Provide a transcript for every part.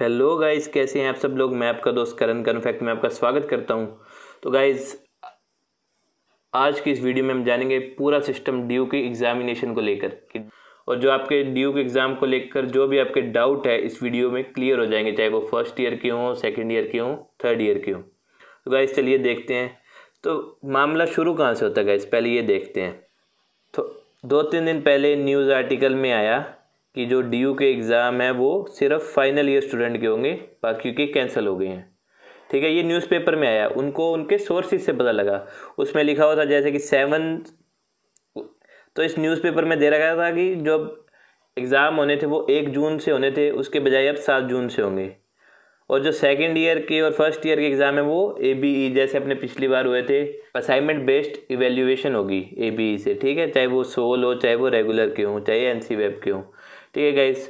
hello guys कैसे हैं आप सब लोग मैं आपका दोस्त करण इनफैक्ट में आपका स्वागत करता हूं तो गाइस आज की इस वीडियो में हम जानेंगे पूरा सिस्टम ड्यू के एग्ज़ामिनेशन को लेकर और जो आपके ड्यू के एग्ज़ाम को लेकर जो भी आपके डाउट है इस वीडियो में क्लियर हो जाएंगे चाहे वो फर्स्ट ईयर के हों सेकेंड ईयर के हों थर्ड ईयर के हों तो गाइज़ चलिए देखते हैं तो मामला शुरू कहाँ से होता है गाइज पहले ये देखते हैं तो दो तीन दिन पहले न्यूज़ आर्टिकल में आया कि जो डी के एग्ज़ाम है वो सिर्फ फाइनल ईयर स्टूडेंट के होंगे बाकी के कैंसिल हो गए हैं ठीक है ये न्यूज़पेपर में आया उनको उनके सोर्सेज से पता लगा उसमें लिखा हुआ था जैसे कि सेवन तो इस न्यूज़पेपर में दे रखा था कि जो एग्ज़ाम होने थे वो एक जून से होने थे उसके बजाय अब सात जून से होंगे और जो सेकेंड ईयर के और फर्स्ट ईयर के एग्ज़ाम है वो ए बी ई जैसे अपने पिछली बार हुए थे असाइनमेंट बेस्ड इवेल्यूएशन होगी ए बी ई से ठीक है चाहे वो सोल हो चाहे वो रेगुलर के हों चाहे एन सी वेब के हों ठीक है गाइस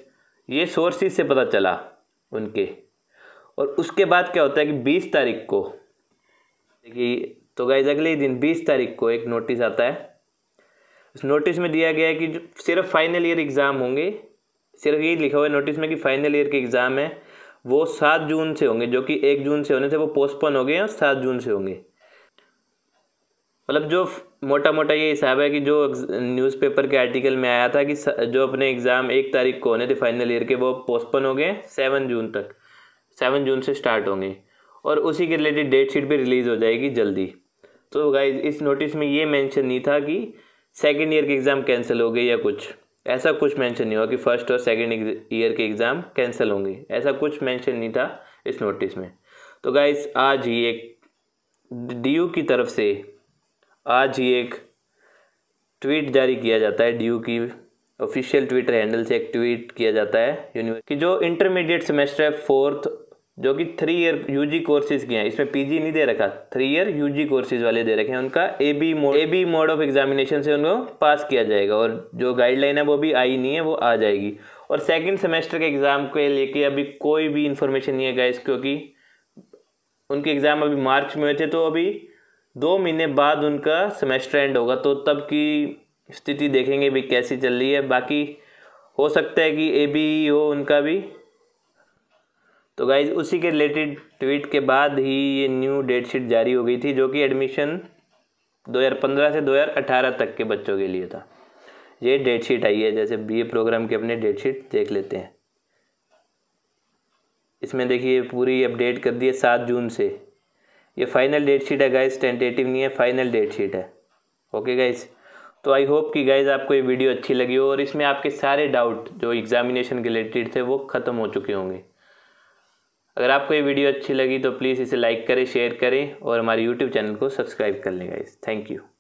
ये सोर्सेज से पता चला उनके और उसके बाद क्या होता है कि बीस तारीख को देखिए तो गाइज अगले दिन बीस तारीख को एक नोटिस आता है उस नोटिस में दिया गया है कि जो सिर्फ फाइनल ईयर एग्ज़ाम होंगे सिर्फ ये लिखा हुआ है नोटिस में कि फाइनल ईयर के एग्ज़ाम है वो सात जून से होंगे जो कि एक जून से होने थे वो पोस्टपोन हो गए और सात जून से होंगे मतलब जो मोटा मोटा ये हिसाब है कि जो न्यूज़पेपर के आर्टिकल में आया था कि जो अपने एग्ज़ाम एक तारीख को होने थे फाइनल ईयर के वो पोस्टपोन हो गए सेवन जून तक सेवन जून से स्टार्ट होंगे और उसी के रिलेटेड डेट शीट भी रिलीज़ हो जाएगी जल्दी तो गाइज इस नोटिस में ये मेंशन नहीं था कि सेकेंड ईयर के एग्ज़ाम कैंसिल हो गए या कुछ ऐसा कुछ मेंशन नहीं हुआ कि फ़र्स्ट और सेकेंड ईयर के एग्ज़ाम कैंसिल होंगे ऐसा कुछ मेंशन नहीं था इस नोटिस में तो गाइज आज ही एक डी की तरफ से आज ही एक ट्वीट जारी किया जाता है ड्यू की ऑफिशियल ट्विटर हैंडल से एक ट्वीट किया जाता है यूनिवर्सिटी जो इंटरमीडिएट सेमेस्टर है फोर्थ जो कि थ्री ईयर यूजी कोर्सेज के हैं इसमें पीजी नहीं दे रखा थ्री ईयर यूजी कोर्सेज वाले दे रखे हैं उनका A B mode A B mode of examination से उनको पास किया जाएगा और जो गाइडलाइन है वो भी आई नहीं है वो आ जाएगी और सेकंड सेमेस्टर के एग्ज़ाम के लेके अभी कोई भी इन्फॉर्मेशन नहीं है गाइस क्योंकि उनके एग्ज़ाम अभी मार्च में हुए थे तो अभी दो महीने बाद उनका सेमेस्टर एंड होगा तो तब की स्थिति देखेंगे भी कैसी चल रही है बाकी हो सकता है कि ए बी हो उनका भी तो गाइज उसी के रिलेटेड ट्वीट के बाद ही ये न्यू डेट शीट जारी हो गई थी जो कि एडमिशन 2015 से 2018 तक के बच्चों के लिए था ये डेट शीट आई है जैसे बीए प्रोग्राम के अपने डेट शीट देख लेते हैं इसमें देखिए पूरी अपडेट कर दी है सात जून से ये फाइनल डेट शीट है गाइज टेंटेटिव नहीं है फाइनल डेट शीट है ओके गाइज तो आई होप कि गाइज आपको ये वीडियो अच्छी लगी हो और इसमें आपके सारे डाउट जो एग्जामिनेशन रिलेटेड थे वो ख़त्म हो चुके होंगे अगर आपको ये वीडियो अच्छी लगी तो प्लीज़ इसे लाइक करें शेयर करें और हमारे यूट्यूब चैनल को सब्सक्राइब कर लें गाइज थैंक यू